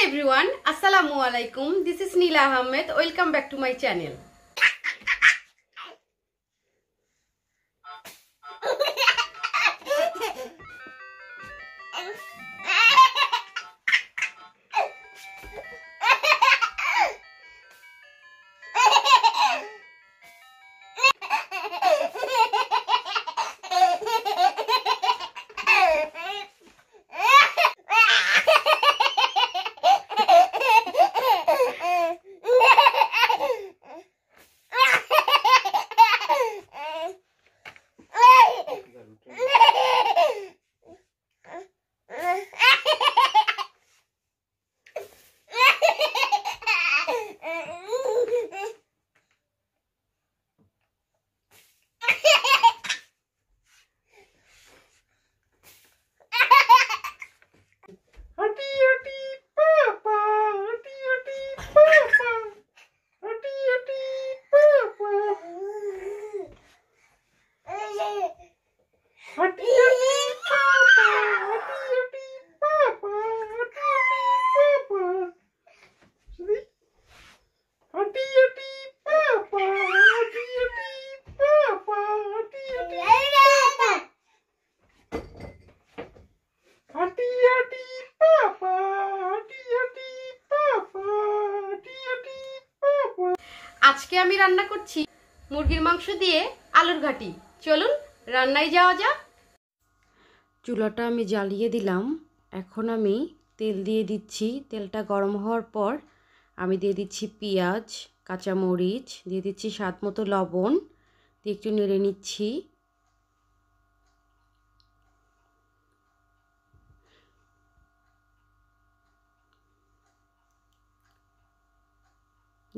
hello everyone আসসালামু আলাইকুম this is Nila Ahmed welcome back to my channel আজকে আমি রান্না করছি মুরগির মাংস দিয়ে আলুর ঘাটি চলুন রান্নায় যাওয়া যাক চুলাটা আমি জ্বালিয়ে দিলাম এখন আমি তেল দিয়ে দিচ্ছি তেলটা গরম হওয়ার পর আমি দিয়ে দিচ্ছি পেঁয়াজ কাঁচামরিচ দিয়ে দিচ্ছি স্বাদ মতো লবণ দিয়ে একটু নেড়ে নিচ্ছি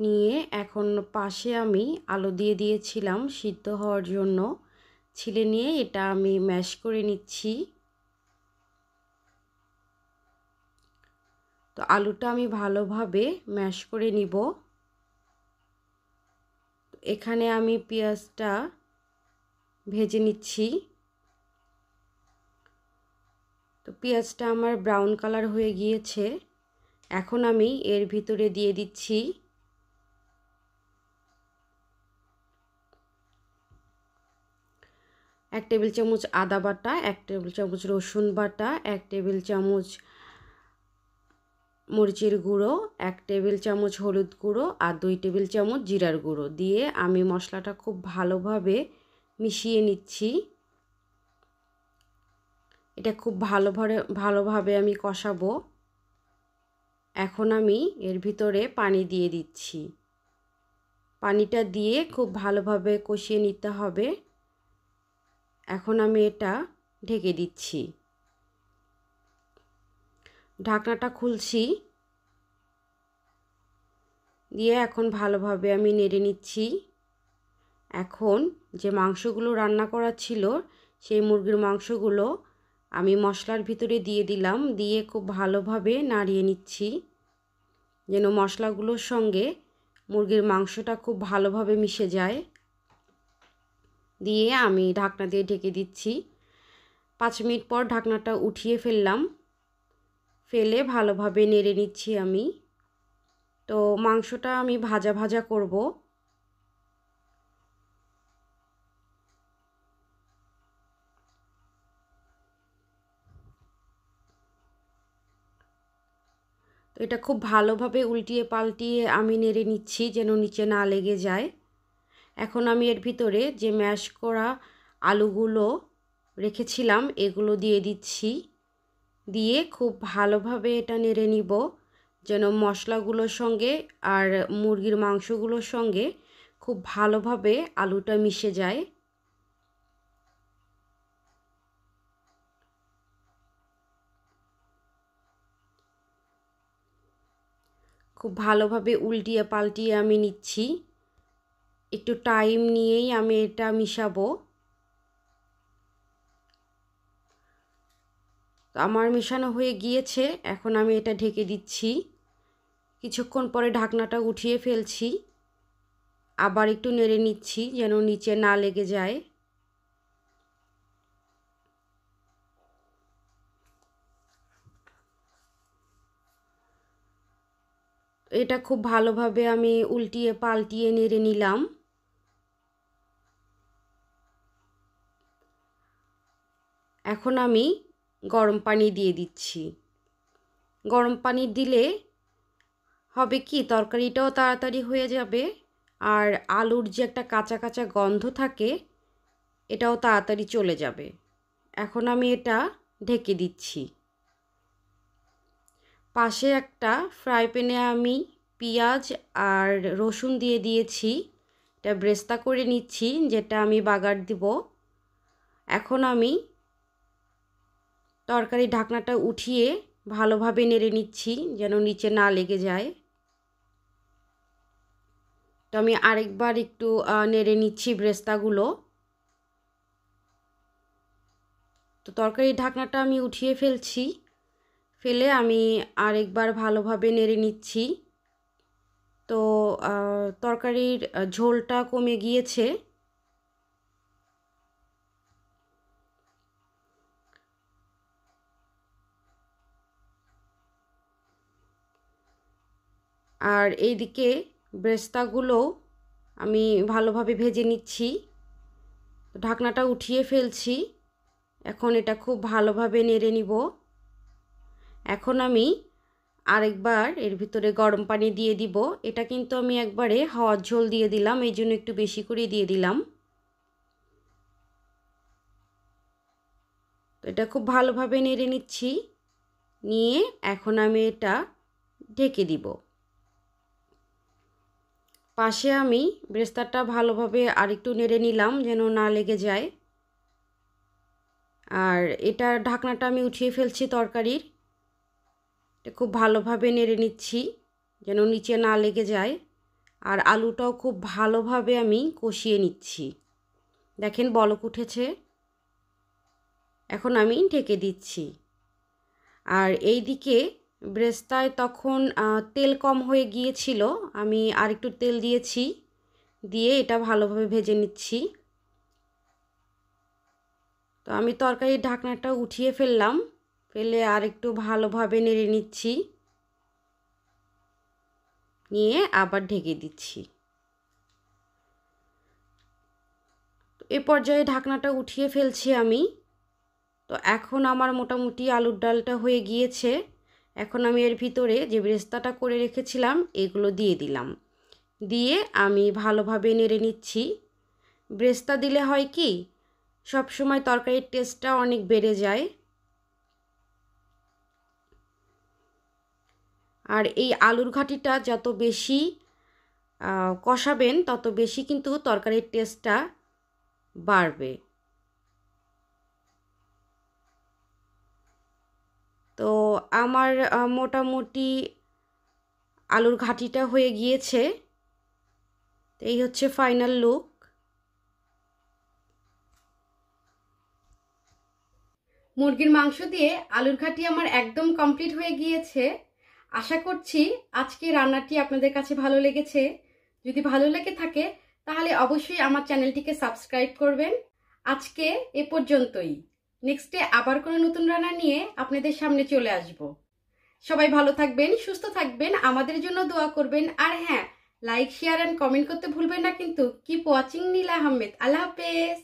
নিয়ে এখন পাশে আমি আলু দিয়ে দিয়েছিলাম সিদ্ধ হওয়ার জন্য ছিলে নিয়ে এটা আমি ম্যাশ করে নিচ্ছি তো আলুটা আমি ভালোভাবে ম্যাশ করে নিব এখানে আমি পেঁয়াজটা ভেজে নিচ্ছি তো পেঁয়াজটা আমার ব্রাউন কালার হয়ে গিয়েছে এখন আমি এর ভিতরে দিয়ে দিচ্ছি এক টেবিল চামচ আদা বাটা এক টেবিল চামচ রসুন বাটা এক টেবিল চামচ মরিচের গুঁড়ো এক টেবিল চামচ হলুদ গুঁড়ো আর দুই টেবিল চামচ জিরার গুঁড়ো দিয়ে আমি মশলাটা খুব ভালোভাবে মিশিয়ে নিচ্ছি এটা খুব ভালোভাবে ভালোভাবে আমি কষাবো এখন আমি এর ভিতরে পানি দিয়ে দিচ্ছি পানিটা দিয়ে খুব ভালোভাবে কষিয়ে নিতে হবে এখন আমি এটা ঢেকে দিচ্ছি ঢাকনাটা খুলছি দিয়ে এখন ভালোভাবে আমি নেড়ে নিচ্ছি এখন যে মাংসগুলো রান্না করা ছিল সেই মুরগির মাংসগুলো আমি মশলার ভিতরে দিয়ে দিলাম দিয়ে খুব ভালোভাবে নাড়িয়ে নিচ্ছি যেন মশলাগুলোর সঙ্গে মুরগির মাংসটা খুব ভালোভাবে মিশে যায় দিয়ে আমি ঢাকনা দিয়ে ঢেকে দিচ্ছি পাঁচ মিনিট পর ঢাকনাটা উঠিয়ে ফেললাম ফেলে ভালোভাবে নেড়ে নিচ্ছি আমি তো মাংসটা আমি ভাজা ভাজা করব তো এটা খুব ভালোভাবে উল্টিয়ে পাল্টিয়ে আমি নেড়ে নিচ্ছি যেন নিচে না লেগে যায় এখন আমি এর ভিতরে যে ম্যাশ করা আলুগুলো রেখেছিলাম এগুলো দিয়ে দিচ্ছি দিয়ে খুব ভালোভাবে এটা নেড়ে নিব যেন মশলাগুলোর সঙ্গে আর মুরগির মাংসগুলোর সঙ্গে খুব ভালোভাবে আলুটা মিশে যায় খুব ভালোভাবে উল্টিয়ে পাল্টিয়ে আমি নিচ্ছি একটু টাইম নিয়েই আমি এটা মিশাবো আমার মেশানো হয়ে গিয়েছে এখন আমি এটা ঢেকে দিচ্ছি কিছুক্ষণ পরে ঢাকনাটা উঠিয়ে ফেলছি আবার একটু নেড়ে নিচ্ছি যেন নিচে না লেগে যায় এটা খুব ভালোভাবে আমি উল্টিয়ে পাল্টিয়ে নেড়ে নিলাম এখন আমি গরম পানি দিয়ে দিচ্ছি গরম পানি দিলে হবে কি তরকারিটাও তাড়াতাড়ি হয়ে যাবে আর আলুর যে একটা কাঁচা কাঁচা গন্ধ থাকে এটাও তাড়াতাড়ি চলে যাবে এখন আমি এটা ঢেকে দিচ্ছি পাশে একটা ফ্রাই প্যানে আমি পেঁয়াজ আর রসুন দিয়ে দিয়েছি এটা ব্রেস্তা করে নিচ্ছি যেটা আমি বাগার দিব এখন আমি তরকারি ঢাকনাটা উঠিয়ে ভালোভাবে নেড়ে নিচ্ছি যেন নিচে না লেগে যায় তো আমি আরেকবার একটু নেড়ে নিচ্ছি ব্রেস্তাগুলো তো তরকারির ঢাকনাটা আমি উঠিয়ে ফেলছি ফেলে আমি আরেকবার ভালোভাবে নেড়ে নিচ্ছি তো তরকারির ঝোলটা কমে গিয়েছে আর এইদিকে ব্রেস্তাগুলো আমি ভালোভাবে ভেজে নিচ্ছি ঢাকনাটা উঠিয়ে ফেলছি এখন এটা খুব ভালোভাবে নেড়ে নিব এখন আমি আরেকবার এর ভিতরে গরম পানি দিয়ে দিব এটা কিন্তু আমি একবারে হাওয়ার ঝোল দিয়ে দিলাম এই জন্য একটু বেশি করে দিয়ে দিলাম এটা খুব ভালোভাবে নেড়ে নিচ্ছি নিয়ে এখন আমি এটা ঢেকে দিব পাশে আমি ব্রেস্তারটা ভালোভাবে আরেকটু নেড়ে নিলাম যেন না লেগে যায় আর এটা ঢাকনাটা আমি উঠিয়ে ফেলছি তরকারির এটা খুব ভালোভাবে নেড়ে নিচ্ছি যেন নিচে না লেগে যায় আর আলুটাও খুব ভালোভাবে আমি কষিয়ে নিচ্ছি দেখেন বলক উঠেছে এখন আমি ঢেকে দিচ্ছি আর এই দিকে ব্রেস্তায় তখন তেল কম হয়ে গিয়েছিল আমি আর একটু তেল দিয়েছি দিয়ে এটা ভালোভাবে ভেজে নিচ্ছি তো আমি তরকারির ঢাকনাটা উঠিয়ে ফেললাম ফেলে আর একটু ভালোভাবে নেড়ে নিচ্ছি নিয়ে আবার ঢেকে দিচ্ছি এ পর্যায়ে ঢাকনাটা উঠিয়ে ফেলছি আমি তো এখন আমার মোটামুটি আলুর ডালটা হয়ে গিয়েছে এখন আমি এর ভিতরে যে ব্রেস্তাটা করে রেখেছিলাম এগুলো দিয়ে দিলাম দিয়ে আমি ভালোভাবে নেড়ে নিচ্ছি ব্রেস্তা দিলে হয় কি সব সময় তরকারির টেস্টটা অনেক বেড়ে যায় আর এই আলুর ঘাটিটা যত বেশি কষাবেন তত বেশি কিন্তু তরকারির টেস্টটা বাড়বে তো আমার মোটামুটি আলুর ঘাটিটা হয়ে গিয়েছে এই হচ্ছে ফাইনাল লুক মুরগির মাংস দিয়ে আলুর ঘাটি আমার একদম কমপ্লিট হয়ে গিয়েছে আশা করছি আজকে রান্নাটি আপনাদের কাছে ভালো লেগেছে যদি ভালো লেগে থাকে তাহলে অবশ্যই আমার চ্যানেলটিকে সাবস্ক্রাইব করবেন আজকে এ পর্যন্তই নেক্সট ডে আবার কোনো নতুন রান্না নিয়ে আপনাদের সামনে চলে আসব সবাই ভালো থাকবেন সুস্থ থাকবেন আমাদের জন্য দোয়া করবেন আর হ্যাঁ লাইক শেয়ার অ্যান্ড কমেন্ট করতে ভুলবেন না কিন্তু কিপ ওয়াচিং নীল আহমেদ আল্লাহ হাফেজ